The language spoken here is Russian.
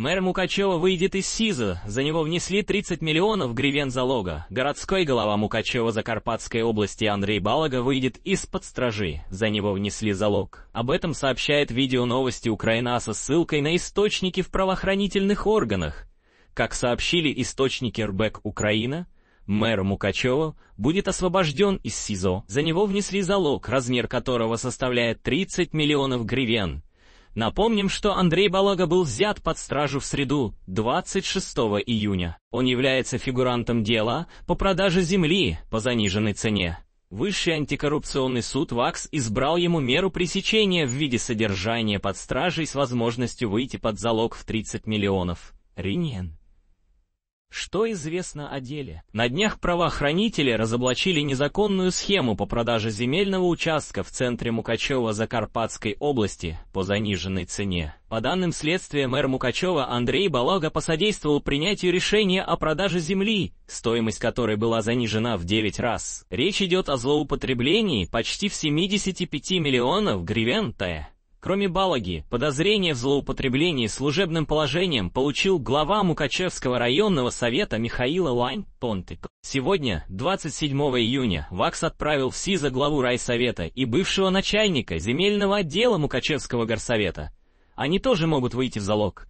Мэр Мукачева выйдет из СИЗО, за него внесли 30 миллионов гривен залога. Городской голова Мукачева Закарпатской области Андрей Балага выйдет из-под стражи, за него внесли залог. Об этом сообщает видео новости Украина со ссылкой на источники в правоохранительных органах. Как сообщили источники РБЭК Украина, мэр Мукачева будет освобожден из СИЗО. За него внесли залог, размер которого составляет 30 миллионов гривен. Напомним, что Андрей Балага был взят под стражу в среду, 26 июня. Он является фигурантом дела по продаже земли по заниженной цене. Высший антикоррупционный суд ВАКС избрал ему меру пресечения в виде содержания под стражей с возможностью выйти под залог в 30 миллионов. Риньен. Что известно о деле? На днях правоохранители разоблачили незаконную схему по продаже земельного участка в центре Мукачева Закарпатской области по заниженной цене. По данным следствия, мэр Мукачева Андрей Балага посодействовал принятию решения о продаже земли, стоимость которой была занижена в 9 раз. Речь идет о злоупотреблении почти в 75 миллионов гривен тая. Кроме Балаги, подозрение в злоупотреблении служебным положением получил глава Мукачевского районного совета Михаила Лайн Понтик. Сегодня, 27 июня, ВАКС отправил в СИЗО главу райсовета и бывшего начальника земельного отдела Мукачевского горсовета. Они тоже могут выйти в залог.